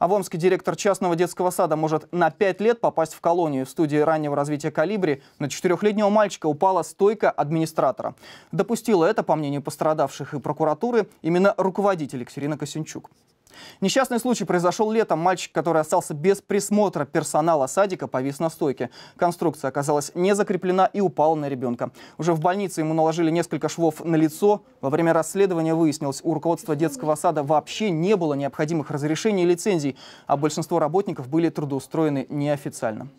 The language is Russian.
А в Омске директор частного детского сада может на 5 лет попасть в колонию. В студии раннего развития «Калибри» на четырехлетнего мальчика упала стойка администратора. Допустила это, по мнению пострадавших и прокуратуры, именно руководитель Екатерина Косинчук. Несчастный случай произошел летом. Мальчик, который остался без присмотра персонала садика, повис на стойке. Конструкция оказалась не закреплена и упала на ребенка. Уже в больнице ему наложили несколько швов на лицо. Во время расследования выяснилось, у руководства детского сада вообще не было необходимых разрешений и лицензий, а большинство работников были трудоустроены неофициально.